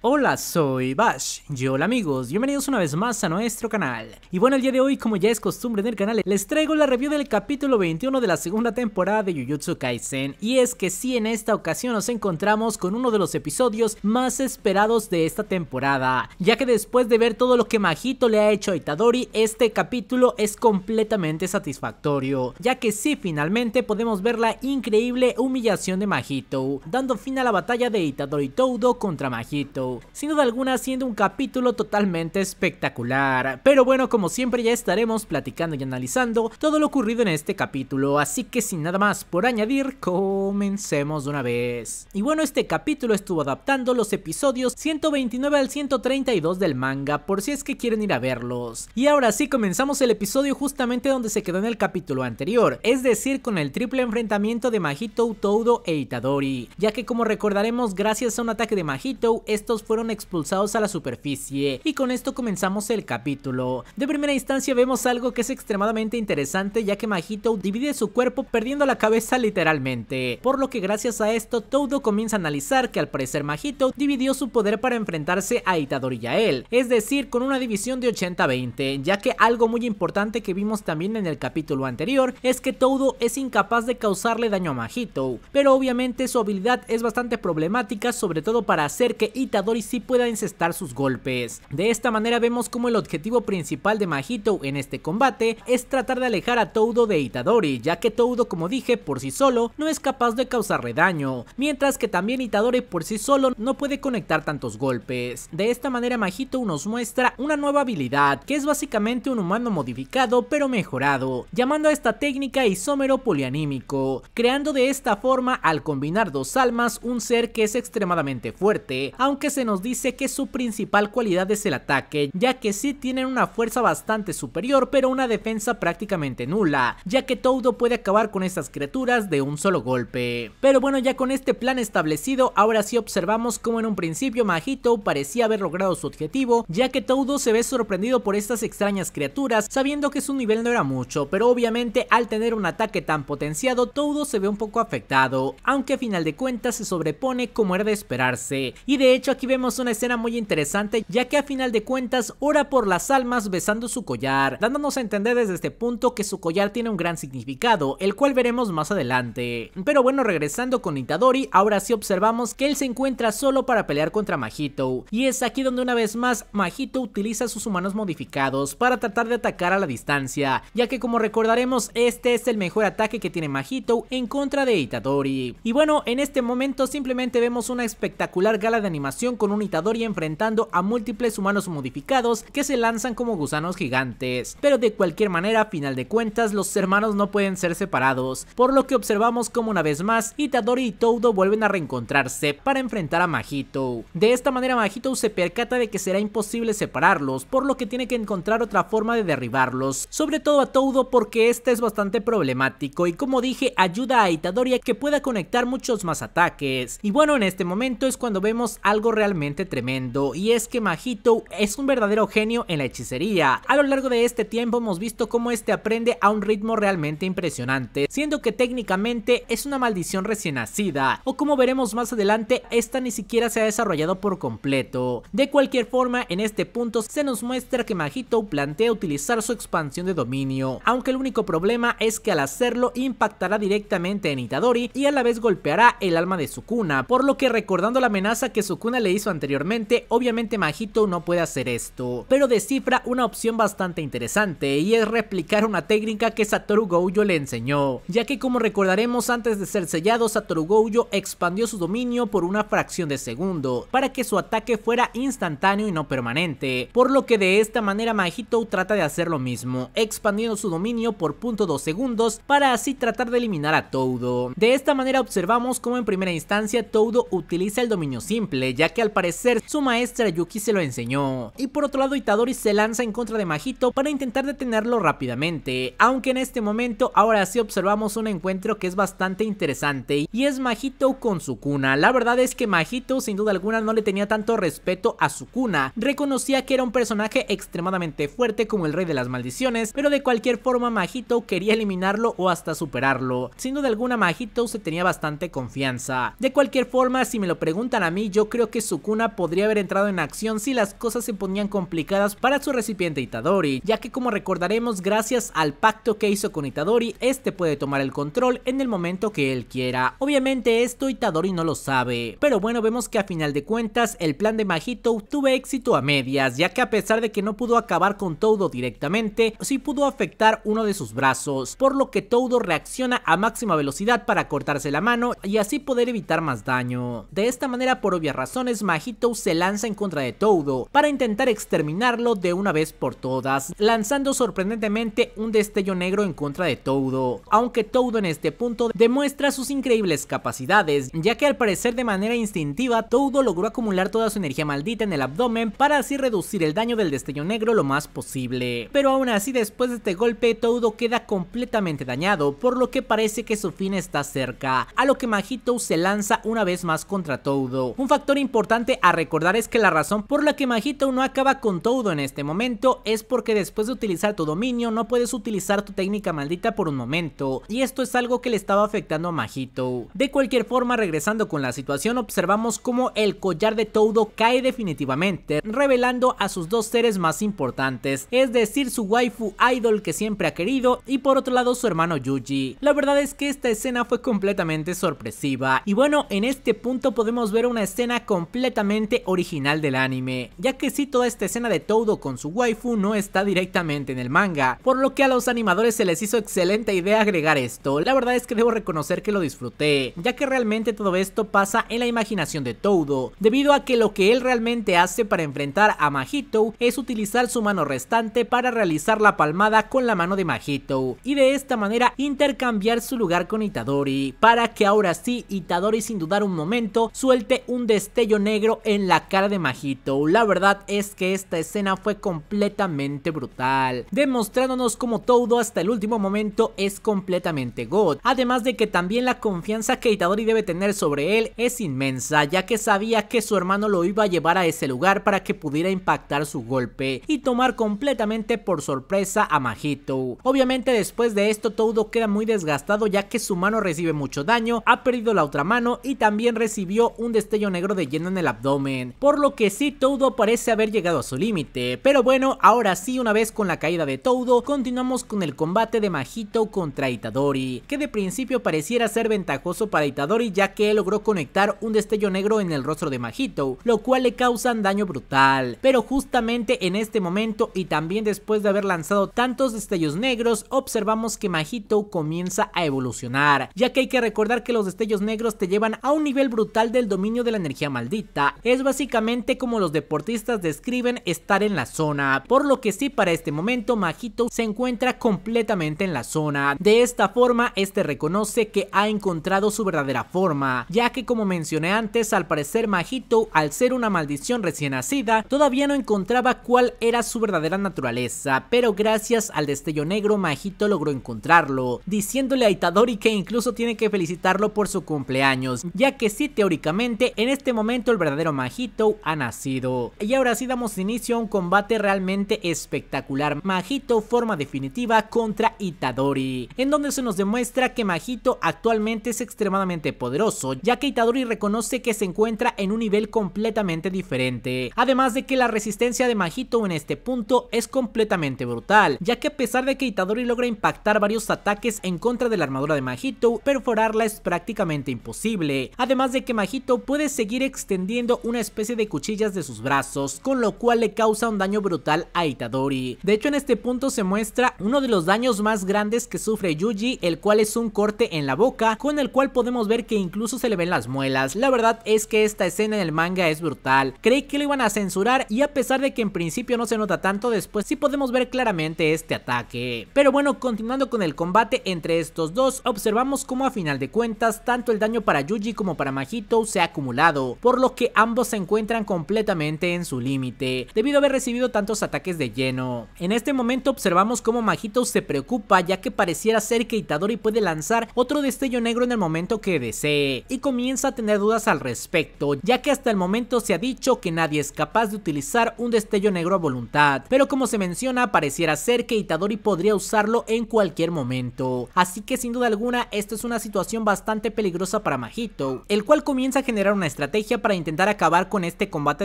Hola, soy Bash. y hola amigos, bienvenidos una vez más a nuestro canal. Y bueno, el día de hoy, como ya es costumbre en el canal, les traigo la review del capítulo 21 de la segunda temporada de Jujutsu Kaisen. Y es que sí, en esta ocasión nos encontramos con uno de los episodios más esperados de esta temporada, ya que después de ver todo lo que Majito le ha hecho a Itadori, este capítulo es completamente satisfactorio, ya que sí, finalmente podemos ver la increíble humillación de Majito, dando fin a la batalla de Itadori Toudo contra Majito sin duda alguna siendo un capítulo totalmente espectacular. Pero bueno, como siempre ya estaremos platicando y analizando todo lo ocurrido en este capítulo, así que sin nada más por añadir, comencemos de una vez. Y bueno, este capítulo estuvo adaptando los episodios 129 al 132 del manga, por si es que quieren ir a verlos. Y ahora sí comenzamos el episodio justamente donde se quedó en el capítulo anterior, es decir, con el triple enfrentamiento de Majito Toudo e Itadori, ya que como recordaremos gracias a un ataque de Majito estos fueron expulsados a la superficie y con esto comenzamos el capítulo. De primera instancia vemos algo que es extremadamente interesante ya que Majito divide su cuerpo perdiendo la cabeza literalmente, por lo que gracias a esto Todo comienza a analizar que al parecer Majito dividió su poder para enfrentarse a Itador a él, es decir con una división de 80-20 ya que algo muy importante que vimos también en el capítulo anterior es que Todo es incapaz de causarle daño a Majito, pero obviamente su habilidad es bastante problemática sobre todo para hacer que Itador y sí pueda encestar sus golpes. De esta manera vemos como el objetivo principal de Majito en este combate es tratar de alejar a Toudo de Itadori, ya que Toudo como dije por sí solo no es capaz de causarle daño, mientras que también Itadori por sí solo no puede conectar tantos golpes. De esta manera Majito nos muestra una nueva habilidad, que es básicamente un humano modificado pero mejorado, llamando a esta técnica isómero polianímico, creando de esta forma al combinar dos almas un ser que es extremadamente fuerte, aunque se se nos dice que su principal cualidad es el ataque, ya que sí tienen una fuerza bastante superior, pero una defensa prácticamente nula, ya que Toudo puede acabar con estas criaturas de un solo golpe. Pero bueno, ya con este plan establecido, ahora sí observamos cómo en un principio Majito parecía haber logrado su objetivo, ya que Toudo se ve sorprendido por estas extrañas criaturas, sabiendo que su nivel no era mucho, pero obviamente al tener un ataque tan potenciado, Toudo se ve un poco afectado, aunque a final de cuentas se sobrepone como era de esperarse. Y de hecho aquí vemos una escena muy interesante ya que a final de cuentas ora por las almas besando su collar, dándonos a entender desde este punto que su collar tiene un gran significado, el cual veremos más adelante. Pero bueno, regresando con Itadori, ahora sí observamos que él se encuentra solo para pelear contra Majito, y es aquí donde una vez más Majito utiliza sus humanos modificados para tratar de atacar a la distancia, ya que como recordaremos este es el mejor ataque que tiene Majito en contra de Itadori. Y bueno, en este momento simplemente vemos una espectacular gala de animación con un Itadori enfrentando a múltiples humanos modificados que se lanzan como gusanos gigantes. Pero de cualquier manera, a final de cuentas, los hermanos no pueden ser separados, por lo que observamos como una vez más Itadori y Toudo vuelven a reencontrarse para enfrentar a Majito. De esta manera Majito se percata de que será imposible separarlos, por lo que tiene que encontrar otra forma de derribarlos, sobre todo a Toudo porque este es bastante problemático y como dije ayuda a Itadori a que pueda conectar muchos más ataques. Y bueno, en este momento es cuando vemos algo realmente tremendo y es que Mahito es un verdadero genio en la hechicería. A lo largo de este tiempo hemos visto cómo este aprende a un ritmo realmente impresionante, siendo que técnicamente es una maldición recién nacida, o como veremos más adelante, esta ni siquiera se ha desarrollado por completo. De cualquier forma, en este punto se nos muestra que Mahito plantea utilizar su expansión de dominio, aunque el único problema es que al hacerlo impactará directamente en Itadori y a la vez golpeará el alma de Sukuna, por lo que recordando la amenaza que Sukuna le anteriormente, obviamente Majito no puede hacer esto, pero descifra una opción bastante interesante y es replicar una técnica que Satoru Gojo le enseñó, ya que como recordaremos antes de ser sellado Satoru Gojo expandió su dominio por una fracción de segundo, para que su ataque fuera instantáneo y no permanente, por lo que de esta manera Majito trata de hacer lo mismo, expandiendo su dominio por dos segundos para así tratar de eliminar a Todo De esta manera observamos cómo en primera instancia Todo utiliza el dominio simple, ya que al parecer su maestra Yuki se lo enseñó. Y por otro lado Itadori se lanza en contra de Majito para intentar detenerlo rápidamente, aunque en este momento ahora sí observamos un encuentro que es bastante interesante y es Majito con Sukuna. La verdad es que Majito sin duda alguna no le tenía tanto respeto a Sukuna, reconocía que era un personaje extremadamente fuerte como el rey de las maldiciones, pero de cualquier forma Majito quería eliminarlo o hasta superarlo. Sin duda alguna Majito se tenía bastante confianza. De cualquier forma, si me lo preguntan a mí, yo creo que Sukuna podría haber entrado en acción si las cosas se ponían complicadas para su recipiente Itadori, ya que como recordaremos gracias al pacto que hizo con Itadori, este puede tomar el control en el momento que él quiera. Obviamente esto Itadori no lo sabe, pero bueno vemos que a final de cuentas el plan de Majito tuvo éxito a medias, ya que a pesar de que no pudo acabar con Todo directamente, sí pudo afectar uno de sus brazos, por lo que Todo reacciona a máxima velocidad para cortarse la mano y así poder evitar más daño. De esta manera por obvias razones Majito se lanza en contra de Todo para intentar exterminarlo de una vez por todas, lanzando sorprendentemente un destello negro en contra de Toudo. aunque Todo en este punto demuestra sus increíbles capacidades, ya que al parecer de manera instintiva Todo logró acumular toda su energía maldita en el abdomen para así reducir el daño del destello negro lo más posible. Pero aún así después de este golpe Todo queda completamente dañado, por lo que parece que su fin está cerca, a lo que Majito se lanza una vez más contra Todo. Un factor importante importante a recordar es que la razón por la que Majito no acaba con todo en este momento es porque después de utilizar tu dominio no puedes utilizar tu técnica maldita por un momento y esto es algo que le estaba afectando a Majito. De cualquier forma regresando con la situación observamos cómo el collar de Todo cae definitivamente revelando a sus dos seres más importantes es decir su waifu idol que siempre ha querido y por otro lado su hermano Yuji. La verdad es que esta escena fue completamente sorpresiva y bueno en este punto podemos ver una escena completa completamente original del anime, ya que si toda esta escena de Todo con su waifu no está directamente en el manga, por lo que a los animadores se les hizo excelente idea agregar esto, la verdad es que debo reconocer que lo disfruté, ya que realmente todo esto pasa en la imaginación de Todo, debido a que lo que él realmente hace para enfrentar a Majito es utilizar su mano restante para realizar la palmada con la mano de Majito y de esta manera intercambiar su lugar con Itadori, para que ahora sí Itadori sin dudar un momento suelte un destello negro en la cara de Majito. La verdad es que esta escena fue completamente brutal, demostrándonos como todo hasta el último momento es completamente God. Además de que también la confianza que Itadori debe tener sobre él es inmensa, ya que sabía que su hermano lo iba a llevar a ese lugar para que pudiera impactar su golpe y tomar completamente por sorpresa a Majito. Obviamente después de esto Todo queda muy desgastado ya que su mano recibe mucho daño, ha perdido la otra mano y también recibió un destello negro de lleno en el abdomen, por lo que sí todo parece haber llegado a su límite. Pero bueno, ahora sí, una vez con la caída de todo continuamos con el combate de Majito contra Itadori, que de principio pareciera ser ventajoso para Itadori ya que logró conectar un destello negro en el rostro de Majito, lo cual le causan daño brutal. Pero justamente en este momento y también después de haber lanzado tantos destellos negros, observamos que Majito comienza a evolucionar, ya que hay que recordar que los destellos negros te llevan a un nivel brutal del dominio de la energía maldita es básicamente como los deportistas describen estar en la zona, por lo que sí para este momento Majito se encuentra completamente en la zona. De esta forma este reconoce que ha encontrado su verdadera forma, ya que como mencioné antes al parecer Majito al ser una maldición recién nacida todavía no encontraba cuál era su verdadera naturaleza, pero gracias al destello negro Majito logró encontrarlo, diciéndole a Itadori que incluso tiene que felicitarlo por su cumpleaños, ya que sí teóricamente en este momento verdadero Majito ha nacido. Y ahora sí damos inicio a un combate realmente espectacular. Majito forma definitiva contra Itadori, en donde se nos demuestra que Majito actualmente es extremadamente poderoso, ya que Itadori reconoce que se encuentra en un nivel completamente diferente. Además de que la resistencia de Majito en este punto es completamente brutal, ya que a pesar de que Itadori logra impactar varios ataques en contra de la armadura de Majito, perforarla es prácticamente imposible. Además de que Majito puede seguir extendiendo una especie de cuchillas de sus brazos, con lo cual le causa un daño brutal a Itadori. De hecho en este punto se muestra uno de los daños más grandes que sufre Yuji, el cual es un corte en la boca, con el cual podemos ver que incluso se le ven las muelas. La verdad es que esta escena en el manga es brutal. Creí que lo iban a censurar y a pesar de que en principio no se nota tanto, después sí podemos ver claramente este ataque. Pero bueno, continuando con el combate entre estos dos, observamos cómo a final de cuentas, tanto el daño para Yuji como para Majito se ha acumulado, por lo que ambos se encuentran completamente en su límite, debido a haber recibido tantos ataques de lleno. En este momento observamos cómo Majito se preocupa ya que pareciera ser que Itadori puede lanzar otro destello negro en el momento que desee, y comienza a tener dudas al respecto, ya que hasta el momento se ha dicho que nadie es capaz de utilizar un destello negro a voluntad, pero como se menciona pareciera ser que Itadori podría usarlo en cualquier momento, así que sin duda alguna esta es una situación bastante peligrosa para Majito, el cual comienza a generar una estrategia para intentar acabar con este combate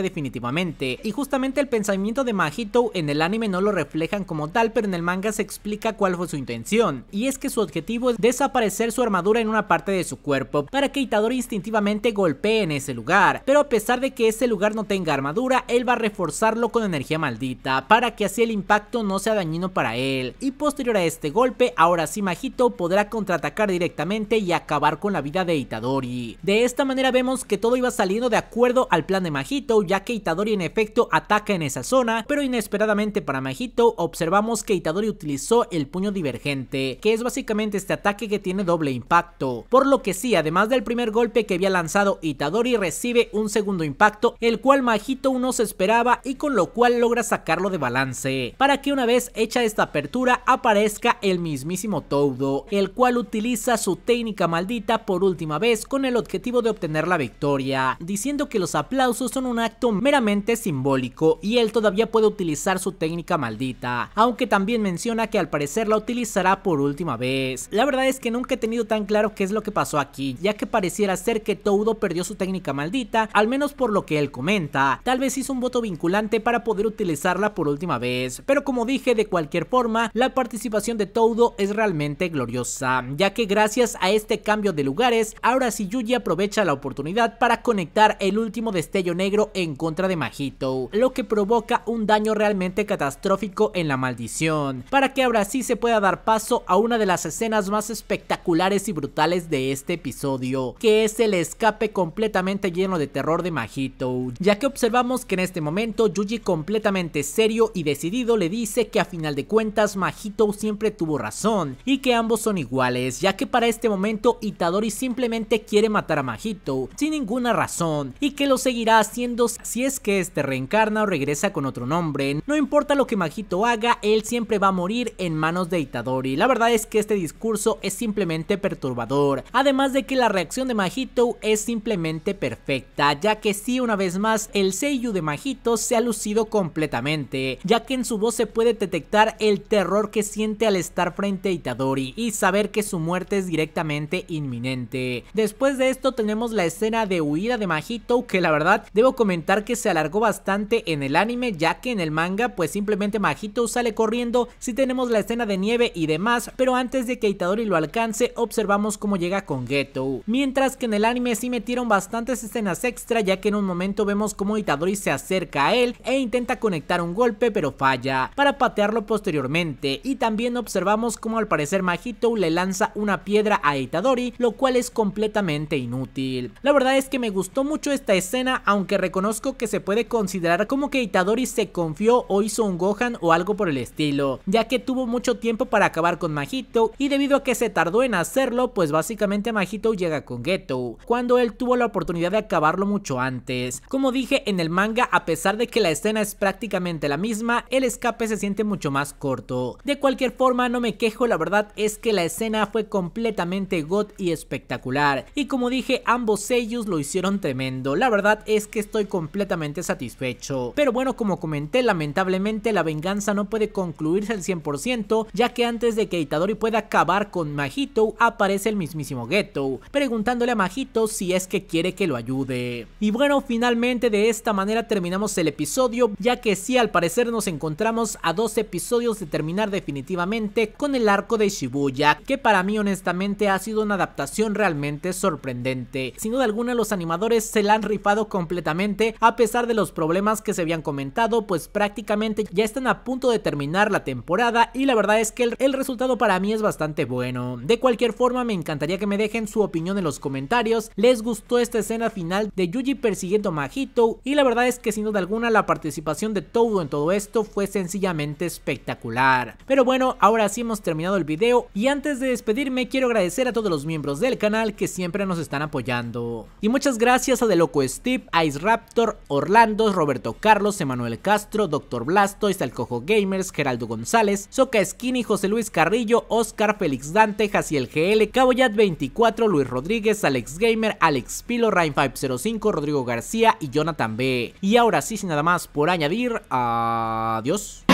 definitivamente, y justamente el pensamiento de Mahito en el anime no lo reflejan como tal, pero en el manga se explica cuál fue su intención, y es que su objetivo es desaparecer su armadura en una parte de su cuerpo, para que Itadori instintivamente golpee en ese lugar, pero a pesar de que ese lugar no tenga armadura, él va a reforzarlo con energía maldita, para que así el impacto no sea dañino para él, y posterior a este golpe, ahora sí Mahito podrá contraatacar directamente y acabar con la vida de Itadori. De esta manera vemos que todo iba saliendo de acuerdo al plan de Majito, ya que Itadori en efecto ataca en esa zona, pero inesperadamente para Majito observamos que Itadori utilizó el puño divergente, que es básicamente este ataque que tiene doble impacto, por lo que sí, además del primer golpe que había lanzado Itadori recibe un segundo impacto, el cual Majito no se esperaba y con lo cual logra sacarlo de balance, para que una vez hecha esta apertura aparezca el mismísimo Toudo, el cual utiliza su técnica maldita por última vez con el objetivo de obtener la victoria, diciendo que los aplausos son un acto meramente simbólico y él todavía puede utilizar su técnica maldita, aunque también menciona que al parecer la utilizará por última vez. La verdad es que nunca he tenido tan claro qué es lo que pasó aquí, ya que pareciera ser que Todo perdió su técnica maldita, al menos por lo que él comenta. Tal vez hizo un voto vinculante para poder utilizarla por última vez, pero como dije, de cualquier forma, la participación de Todo es realmente gloriosa, ya que gracias a este cambio de lugares, ahora sí Yuji aprovecha la oportunidad para conectar el último destello negro en contra de Majito, lo que provoca un daño realmente catastrófico en la maldición, para que ahora sí se pueda dar paso a una de las escenas más espectaculares y brutales de este episodio, que es el escape completamente lleno de terror de Majito, ya que observamos que en este momento Yuji completamente serio y decidido le dice que a final de cuentas Majito siempre tuvo razón y que ambos son iguales, ya que para este momento Itadori simplemente quiere matar a Majito sin ninguna razón y que lo seguirá haciendo si es que este reencarna o regresa con otro nombre. No importa lo que Majito haga, él siempre va a morir en manos de Itadori. La verdad es que este discurso es simplemente perturbador, además de que la reacción de Majito es simplemente perfecta, ya que sí, una vez más, el seiyu de Majito se ha lucido completamente, ya que en su voz se puede detectar el terror que siente al estar frente a Itadori y saber que su muerte es directamente inminente. Después de esto tenemos la escena de huida de Majito que la verdad debo comentar que se alargó bastante en el anime ya que en el manga pues simplemente Majito sale corriendo si tenemos la escena de nieve y demás pero antes de que Itadori lo alcance observamos cómo llega con Geto. Mientras que en el anime sí metieron bastantes escenas extra ya que en un momento vemos cómo Itadori se acerca a él e intenta conectar un golpe pero falla para patearlo posteriormente y también observamos cómo al parecer Majito le lanza una piedra a Itadori lo cual es completamente inútil. La verdad es que me gustó mucho esta escena, aunque reconozco que se puede considerar como que Itadori se confió o hizo un Gohan o algo por el estilo, ya que tuvo mucho tiempo para acabar con Majito y debido a que se tardó en hacerlo, pues básicamente Majito llega con Geto, cuando él tuvo la oportunidad de acabarlo mucho antes. Como dije en el manga, a pesar de que la escena es prácticamente la misma, el escape se siente mucho más corto. De cualquier forma, no me quejo, la verdad es que la escena fue completamente god y espectacular, y como dije, ambos ellos lo hicieron tremendo la verdad es que estoy completamente satisfecho. Pero bueno, como comenté, lamentablemente la venganza no puede concluirse al 100%, ya que antes de que Itadori pueda acabar con Majito aparece el mismísimo Geto, preguntándole a Majito si es que quiere que lo ayude. Y bueno, finalmente de esta manera terminamos el episodio, ya que sí, al parecer nos encontramos a dos episodios de terminar definitivamente con el arco de Shibuya, que para mí honestamente ha sido una adaptación realmente sorprendente. Sin duda alguna los animadores se la han rifado completamente a pesar de los problemas que se habían comentado, pues prácticamente ya están a punto de terminar la temporada y la verdad es que el, resultado para mí es bastante bueno. De cualquier forma, me encantaría que me dejen su opinión en los comentarios, les gustó esta escena final de Yuji persiguiendo a Mahito y la verdad es que sin duda alguna la participación de Todo en todo esto fue sencillamente espectacular. Pero bueno, ahora sí hemos terminado el video y antes de despedirme quiero agradecer a todos los miembros del canal que siempre nos están apoyando. Y muchas gracias a Loco Steve, Ice Raptor, Orlando, Roberto Carlos, Emanuel Castro, Doctor Blasto cojo Gamers, Geraldo González, Soca Skinny, José Luis Carrillo, Oscar, Félix Dante, Jaciel GL, Caboyat 24, Luis Rodríguez, Alex Gamer, Alex Pilo, Rain 505, Rodrigo García y Jonathan B. Y ahora sí, sin nada más por añadir, adiós.